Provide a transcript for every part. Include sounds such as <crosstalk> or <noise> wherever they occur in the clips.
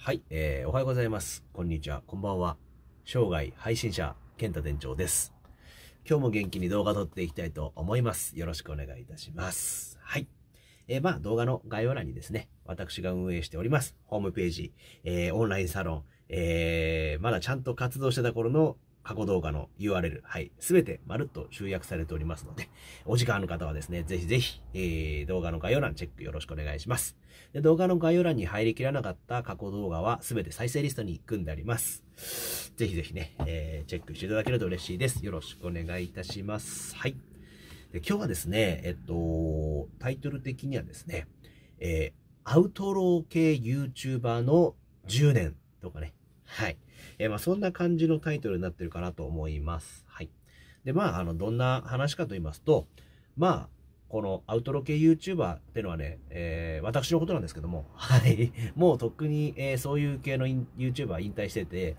はい、えー、おはようございます。こんにちは、こんばんは。生涯配信者、健太店長です。今日も元気に動画撮っていきたいと思います。よろしくお願いいたします。はい。えー、まあ、動画の概要欄にですね、私が運営しております、ホームページ、えー、オンラインサロン、えー、まだちゃんと活動してた頃の過去動画の URL、はい、すべてまるっと集約されておりますので、お時間ある方はですね、ぜひぜひ、えー、動画の概要欄チェックよろしくお願いします。で動画の概要欄に入りきらなかった過去動画はすべて再生リストに組んであります。ぜひぜひね、えー、チェックしていただけると嬉しいです。よろしくお願いいたします。はい。で今日はですね、えっと、タイトル的にはですね、えー、アウトロー系 YouTuber の10年とかね、はい。えー、まあ、そんな感じのタイトルになってるかなと思います。はい。で、まあ、あの、どんな話かと言いますと、まあ、このアウトロ系 YouTuber ってのはね、えー、私のことなんですけども、はい。もうとっくに、えー、そういう系の YouTuber 引退してて、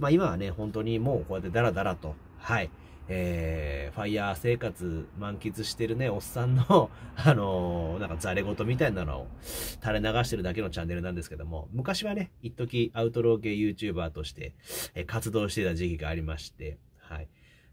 まあ今はね、本当にもうこうやってダラダラと、はい。えー、ファイヤー生活満喫してるね、おっさんの <laughs> あのー、なんかザレ言みたいなのを垂れ流してるだけのチャンネルなんですけども、昔はね、一時アウトロー系 YouTuber として、えー、活動してた時期がありまして、はい。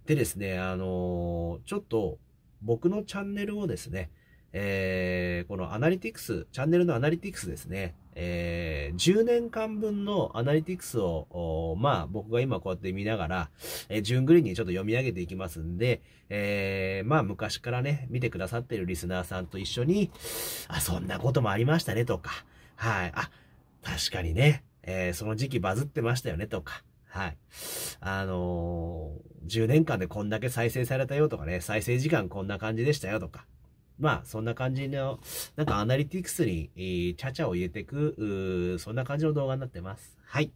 でですね、あのー、ちょっと僕のチャンネルをですね、えー、このアナリティクス、チャンネルのアナリティクスですね、えー、10年間分のアナリティクスを、まあ、僕が今こうやって見ながら、えー、順繰りにちょっと読み上げていきますんで、えー、まあ、昔からね、見てくださってるリスナーさんと一緒に、あ、そんなこともありましたねとか、はい、あ、確かにね、えー、その時期バズってましたよねとか、はい。あのー、10年間でこんだけ再生されたよとかね、再生時間こんな感じでしたよとか、まあ、そんな感じの、なんかアナリティクスに、えー、ちゃちゃを入れていく、そんな感じの動画になってます。はい。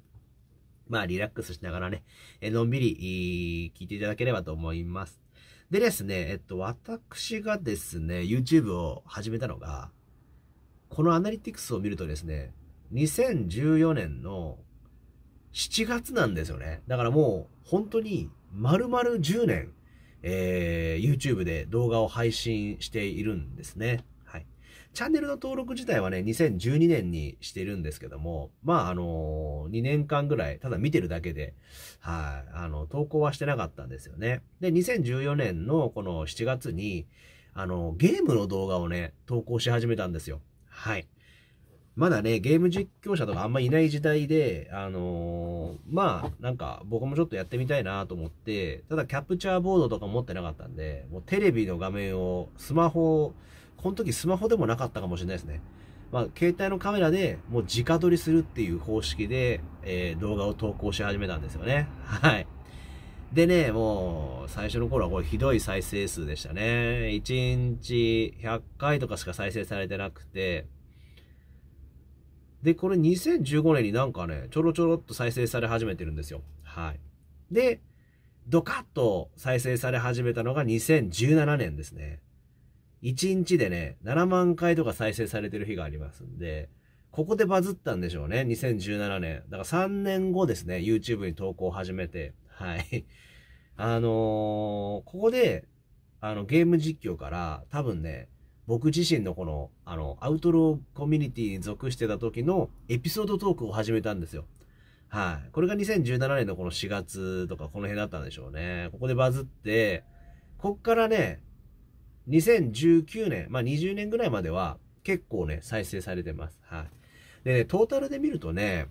まあ、リラックスしながらね、えのんびり、聞いていただければと思います。でですね、えっと、私がですね、YouTube を始めたのが、このアナリティクスを見るとですね、2014年の7月なんですよね。だからもう、本当に、丸々10年、えー、YouTube で動画を配信しているんですね。はい。チャンネルの登録自体はね、2012年にしてるんですけども、まあ、あのー、2年間ぐらい、ただ見てるだけで、はい、あの、投稿はしてなかったんですよね。で、2014年のこの7月に、あのゲームの動画をね、投稿し始めたんですよ。はい。まだね、ゲーム実況者とかあんまいない時代で、あのー、まあ、なんか僕もちょっとやってみたいなと思って、ただキャプチャーボードとか持ってなかったんで、もうテレビの画面をスマホ、この時スマホでもなかったかもしれないですね。まあ、携帯のカメラでもう直撮りするっていう方式で、えー、動画を投稿し始めたんですよね。はい。でね、もう、最初の頃はこれひどい再生数でしたね。1日100回とかしか再生されてなくて、で、これ2015年になんかね、ちょろちょろっと再生され始めてるんですよ。はい。で、ドカッと再生され始めたのが2017年ですね。1日でね、7万回とか再生されてる日がありますんで、ここでバズったんでしょうね。2017年。だから3年後ですね、YouTube に投稿を始めて。はい。あのー、ここで、あの、ゲーム実況から、多分ね、僕自身のこの、あの、アウトローコミュニティに属してた時のエピソードトークを始めたんですよ。はい。これが2017年のこの4月とかこの辺だったんでしょうね。ここでバズって、こっからね、2019年、まあ20年ぐらいまでは結構ね、再生されてます。はい。でね、トータルで見るとね、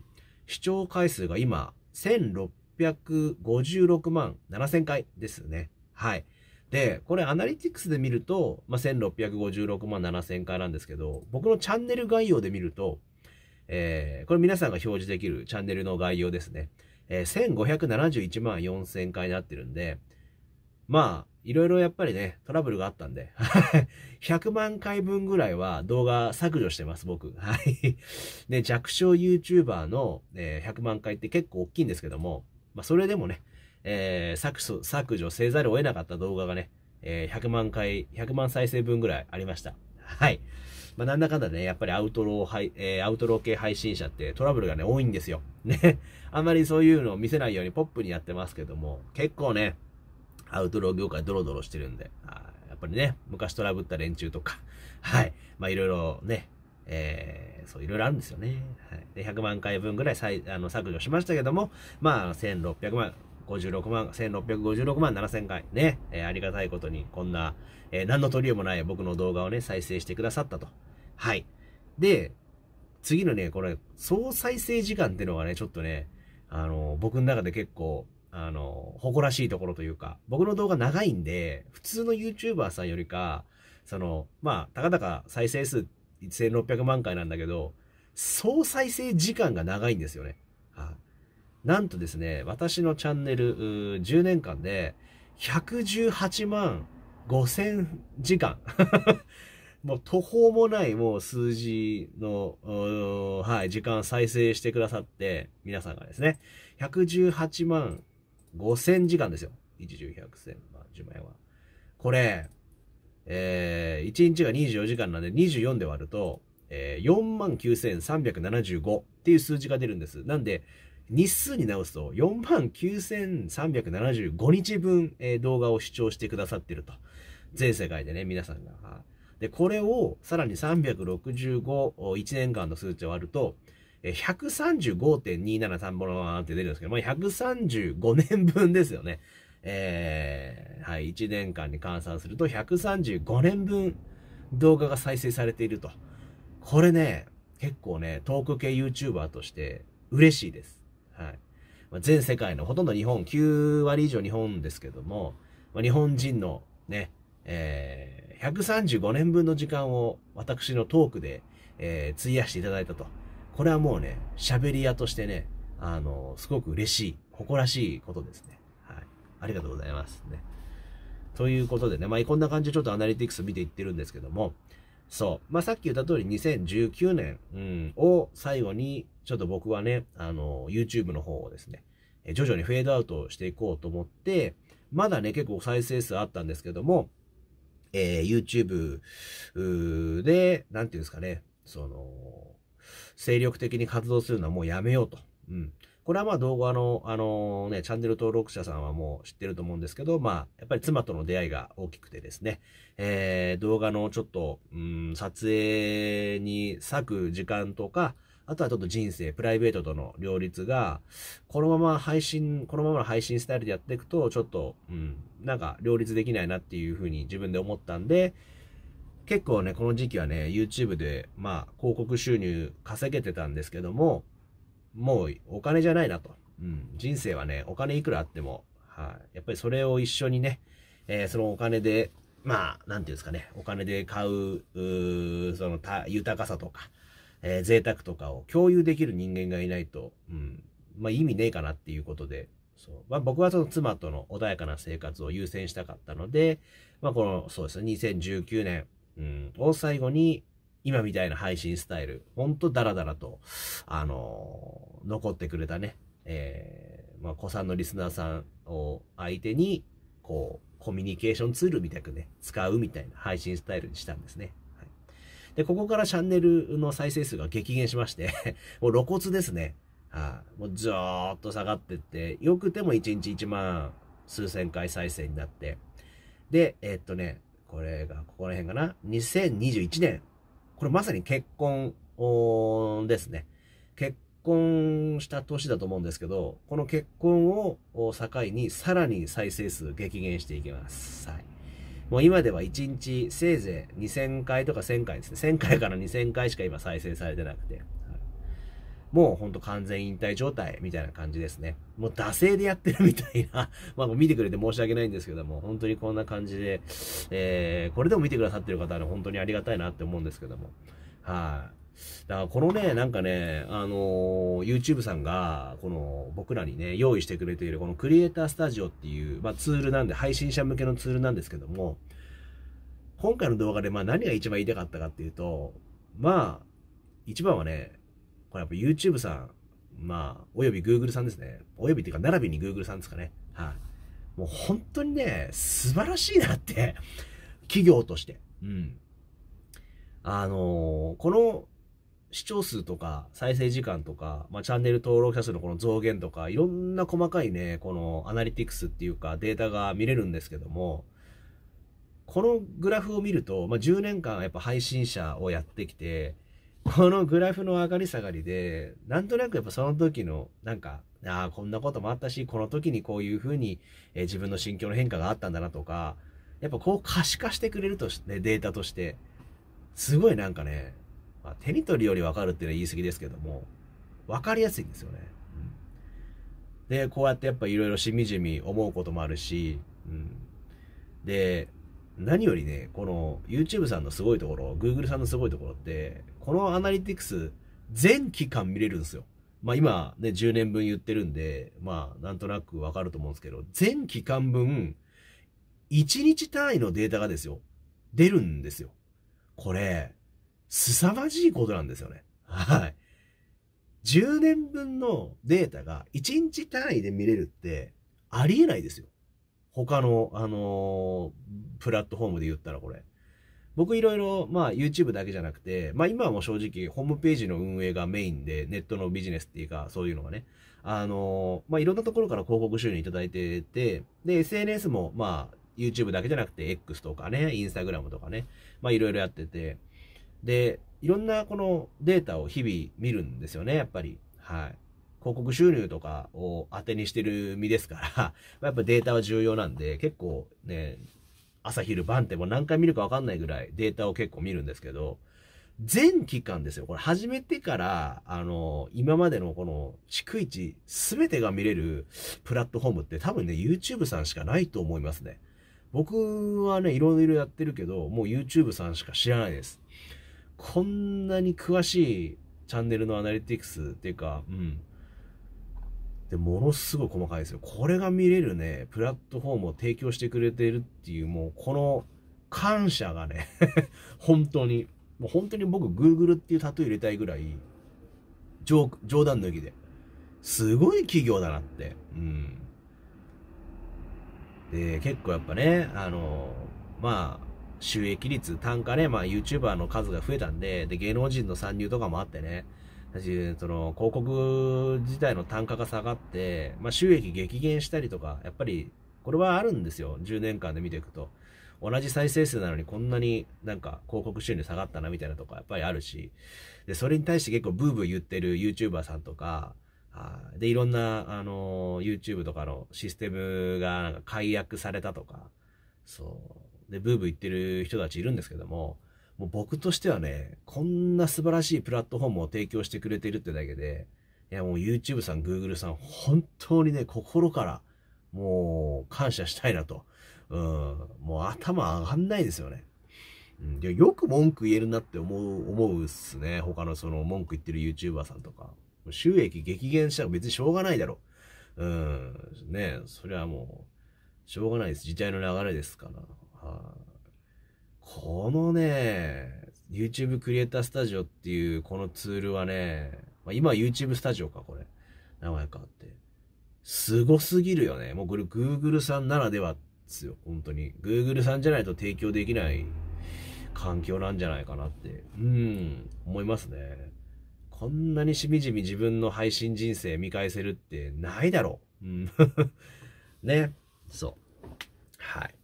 視聴回数が今、1656万7000回ですね。はい。で、これアナリティクスで見ると、まあ、1656万7000回なんですけど、僕のチャンネル概要で見ると、えー、これ皆さんが表示できるチャンネルの概要ですね。えー、1571万4000回になってるんで、まあ、いろいろやっぱりね、トラブルがあったんで、100万回分ぐらいは動画削除してます、僕。はい。ね、弱小 YouTuber の、えー、100万回って結構大きいんですけども、まあ、それでもね、えー、削除せざるを得なかった動画がね、えー、100万回、100万再生分ぐらいありました。はい。まあ、なんだかんだね、やっぱりアウトロー、えー、アウトロー系配信者ってトラブルがね、多いんですよ。<laughs> ね。あんまりそういうのを見せないようにポップにやってますけども、結構ね、アウトロー業界ドロドロしてるんで、あやっぱりね、昔トラブった連中とか、<laughs> はい。まいろいろね、えー、そう、いろいろあるんですよね。はい。で、100万回分ぐらいあの削除しましたけども、まあ、1600万、56万、1656万7000回ね、えー、ありがたいことに、こんな、えー、何の取り柄もない僕の動画をね、再生してくださったと。はい。で、次のね、これ、総再生時間っていうのがね、ちょっとね、あの、僕の中で結構、あの、誇らしいところというか、僕の動画長いんで、普通の YouTuber さんよりか、その、まあ、たかだか再生数1600万回なんだけど、総再生時間が長いんですよね。はい、あ、なんとですね、私のチャンネル10年間で118万5000時間 <laughs> もう途方もないもう数字の、はい、時間再生してくださって、皆さんがですね、118万5000時間ですよ。一重百千万、十万円は。これ、えー、1日が24時間なんで24で割ると、えー、49,375っていう数字が出るんです。なんで、日数に直すと4万9375日分、えー、動画を視聴してくださってると。全世界でね、皆さんが。で、これをさらに365、1年間の数値を割ると、135.273本ンって出るんですけど、まあ、135年分ですよね。えー、はい、1年間に換算すると135年分動画が再生されていると。これね、結構ね、トーク系 YouTuber として嬉しいです。はい。まあ、全世界のほとんど日本、9割以上日本ですけども、まあ、日本人のね、えー、135年分の時間を私のトークで、えー、費やしていただいたと。これはもうね、喋り屋としてね、あの、すごく嬉しい、誇らしいことですね。はい。ありがとうございます。ね。ということでね、まあ、こんな感じでちょっとアナリティクス見ていってるんですけども、そう。まあ、さっき言った通り2019年、うん、を最後に、ちょっと僕はね、あの、YouTube の方をですね、徐々にフェードアウトしていこうと思って、まだね、結構再生数あったんですけども、えー、YouTube で、なんていうんですかね、その、精力的に活動するのはもうやめようと。うん。これはまあ動画の、あのね、チャンネル登録者さんはもう知ってると思うんですけど、まあ、やっぱり妻との出会いが大きくてですね、えー、動画のちょっと、うん、撮影に咲く時間とか、あとはちょっと人生、プライベートとの両立が、このまま配信、このままの配信スタイルでやっていくと、ちょっと、うん、なんか両立できないなっていうふうに自分で思ったんで、結構ね、この時期はね、YouTube で、まあ、広告収入稼げてたんですけども、もうお金じゃないなと。うん、人生はね、お金いくらあっても、はい、やっぱりそれを一緒にね、えー、そのお金で、まあ、なんていうんですかね、お金で買う、うそのた豊かさとか、えー、贅沢とかを共有できる人間がいないと、うん、まあ意味ねえかなっていうことで、そうまあ、僕はその妻との穏やかな生活を優先したかったので、まあこの、そうですね、2019年、うん、を最後に、今みたいな配信スタイル、ほんとダラダラと、あのー、残ってくれたね、えー、まあ、子さんのリスナーさんを相手に、こう、コミュニケーションツールみたいくね、使うみたいな配信スタイルにしたんですね。はい、で、ここからチャンネルの再生数が激減しまして <laughs> もう露骨ですね。はあ、もうずーっと下がってって、よくても1日1万数千回再生になって、で、えー、っとね、これが、ここら辺かな ?2021 年これまさに結婚ですね。結婚した年だと思うんですけど、この結婚を境にさらに再生数激減していきます。はい。もう今では1日せいぜい2000回とか1000回ですね。1000回から2000回しか今再生されてなくて。もうほんと完全引退状態みたいな感じですね。もう惰性でやってるみたいな <laughs> まあ見てくれて申し訳ないんですけども、本当にこんな感じで、えー、これでも見てくださってる方は、ね、本当にありがたいなって思うんですけども。はい、だからこのね、なんかね、あのー、YouTube さんが、この僕らにね、用意してくれているこのクリエイタースタジオっていう、まあ、ツールなんで、配信者向けのツールなんですけども、今回の動画でまあ何が一番言いたかったかっていうと、まあ、一番はね、これやっぱ YouTube さん、まあ、および Google さんですね。およびっていうか、並びに Google さんですかね。はい、あ、もう本当にね、素晴らしいなって、<laughs> 企業として。うん。あのー、この視聴数とか、再生時間とか、まあ、チャンネル登録者数のこの増減とか、いろんな細かいね、このアナリティクスっていうか、データが見れるんですけども、このグラフを見ると、まあ、10年間やっぱ配信者をやってきて、このグラフの上がり下がりで、なんとなくやっぱその時の、なんか、ああ、こんなこともあったし、この時にこういうふうに、えー、自分の心境の変化があったんだなとか、やっぱこう可視化してくれるとして、データとして、すごいなんかね、まあ、手に取るよりわかるっていうのは言い過ぎですけども、わかりやすいんですよね。うん、で、こうやってやっぱいろいろしみじみ思うこともあるし、うん、で、何よりね、この YouTube さんのすごいところ、Google さんのすごいところって、このアナリティクス全期間見れるんですよ。まあ今ね、10年分言ってるんで、まあなんとなくわかると思うんですけど、全期間分、1日単位のデータがですよ、出るんですよ。これ、凄まじいことなんですよね。はい。10年分のデータが1日単位で見れるって、ありえないですよ。他の、あのー、プラットフォームで言ったらこれ。僕いろいろ、まあ YouTube だけじゃなくて、まあ今はもう正直ホームページの運営がメインで、ネットのビジネスっていうか、そういうのがね、あのー、まあいろんなところから広告収入いただいてて、で、SNS もまあ YouTube だけじゃなくて X とかね、Instagram とかね、まあいろいろやってて、で、いろんなこのデータを日々見るんですよね、やっぱり。はい。広告収入とかを当てにしてる身ですから <laughs> やっぱデータは重要なんで、結構ね、朝昼晩ってもう何回見るかわかんないぐらいデータを結構見るんですけど、全期間ですよ。これ始めてから、あの、今までのこの、逐一、すべてが見れるプラットフォームって多分ね、YouTube さんしかないと思いますね。僕はね、いろいろやってるけど、もう YouTube さんしか知らないです。こんなに詳しいチャンネルのアナリティクスっていうか、うん、で、ものすごい細かいですよ。これが見れるね、プラットフォームを提供してくれてるっていう、もうこの感謝がね <laughs> 本当に、もう本当に僕 Google っていうタトゥー入れたいぐらい、冗談抜きで。すごい企業だなって。うん。で、結構やっぱね、あの、まあ、収益率、単価ね、まあ YouTuber の数が増えたんで、で、芸能人の参入とかもあってね、私、その、広告自体の単価が下がって、まあ、収益激減したりとか、やっぱり、これはあるんですよ。10年間で見ていくと。同じ再生数なのにこんなになんか広告収入下がったなみたいなとかやっぱりあるし、で、それに対して結構ブーブー言ってる YouTuber さんとか、あで、いろんな、あのー、YouTube とかのシステムがなんか解約されたとか、そう。で、ブーブー言ってる人たちいるんですけども、もう僕としてはね、こんな素晴らしいプラットフォームを提供してくれているってだけで、いやもう YouTube さん、Google さん、本当にね、心からもう感謝したいなと。うん、もう頭上がんないですよね。うん、よく文句言えるなって思う、思うっすね。他のその文句言ってる YouTuber さんとか。収益激減したら別にしょうがないだろう。うん。ねそれはもう、しょうがないです。時代の流れですから。はあこのね、YouTube クリエイタースタジオっていうこのツールはね、まあ、今 YouTube スタジオか、これ。名前変わって。すごすぎるよね。もうこれ Google さんならではっすよ。本当に。Google さんじゃないと提供できない環境なんじゃないかなって。うん、思いますね。こんなにしみじみ自分の配信人生見返せるってないだろう。うん。<laughs> ね。そう。はい。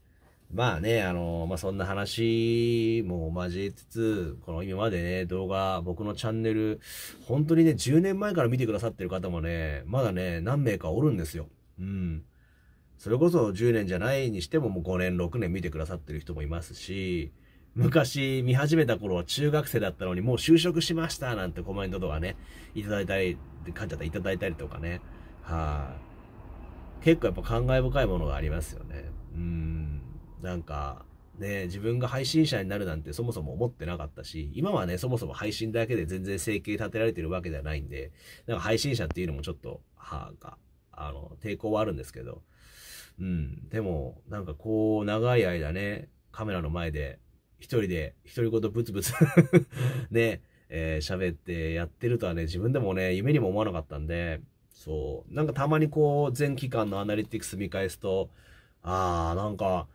まあね、あの、まあ、そんな話も交えつつ、この今までね、動画、僕のチャンネル、本当にね、10年前から見てくださってる方もね、まだね、何名かおるんですよ。うん。それこそ10年じゃないにしても、もう5年、6年見てくださってる人もいますし、昔見始めた頃は中学生だったのにもう就職しましたなんてコメントとかね、いただいたり、書いちゃったいただいたりとかね、はい、あ、結構やっぱ感慨深いものがありますよね。うん。なんか、ね、自分が配信者になるなんてそもそも思ってなかったし、今はね、そもそも配信だけで全然成形立てられてるわけではないんで、なんか配信者っていうのもちょっと、はあ、あの、抵抗はあるんですけど、うん、でも、なんかこう、長い間ね、カメラの前で、一人で、独り言ブツブツ <laughs> ね、えー、喋ってやってるとはね、自分でもね、夢にも思わなかったんで、そう、なんかたまにこう、全期間のアナリティクス見返すと、ああ、なんか、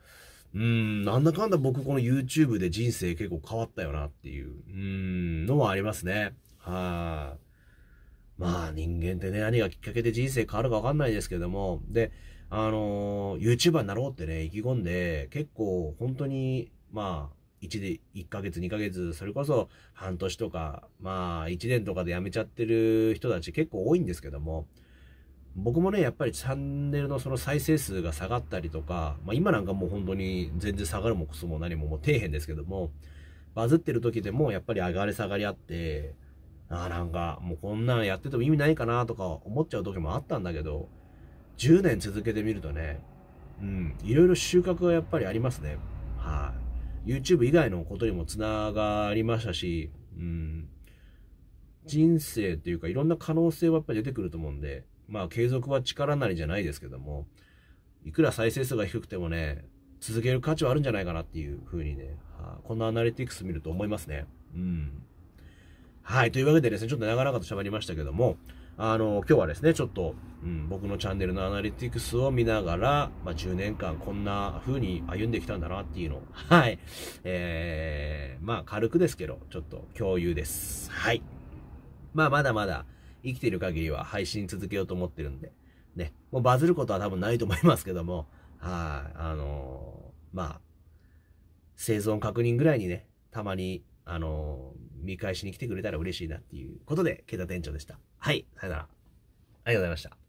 うん、なんだかんだ僕この YouTube で人生結構変わったよなっていう、うん、のはありますね。はい、まあ人間ってね、何がきっかけで人生変わるかわかんないですけども、で、あのー、YouTuber になろうってね、意気込んで、結構本当に、まあ、1で、1ヶ月、2ヶ月、それこそ半年とか、まあ、1年とかで辞めちゃってる人たち結構多いんですけども、僕もね、やっぱりチャンネルのその再生数が下がったりとか、まあ今なんかもう本当に全然下がるもクソも何ももう底辺ですけども、バズってる時でもやっぱり上がり下がりあって、ああなんかもうこんなんやってても意味ないかなとか思っちゃう時もあったんだけど、10年続けてみるとね、うん、いろいろ収穫がやっぱりありますね。はい、YouTube 以外のことにもつながりましたし、うん、人生というかいろんな可能性はやっぱり出てくると思うんで、まあ継続は力なりじゃないですけども、いくら再生数が低くてもね、続ける価値はあるんじゃないかなっていうふうにね、はあ、このアナリティクス見ると思いますね。うん。はい。というわけでですね、ちょっと長々と喋りましたけども、あの、今日はですね、ちょっと、うん、僕のチャンネルのアナリティクスを見ながら、まあ、10年間こんな風に歩んできたんだなっていうのを、はい。えー、まあ、軽くですけど、ちょっと共有です。はい。まあ、まだまだ、生きてる限りは配信続けようと思ってるんで、ね、もうバズることは多分ないと思いますけども、はい、あのー、まあ、生存確認ぐらいにね、たまに、あのー、見返しに来てくれたら嬉しいなっていうことで、ケタ店長でした。はい、さよなら。ありがとうございました。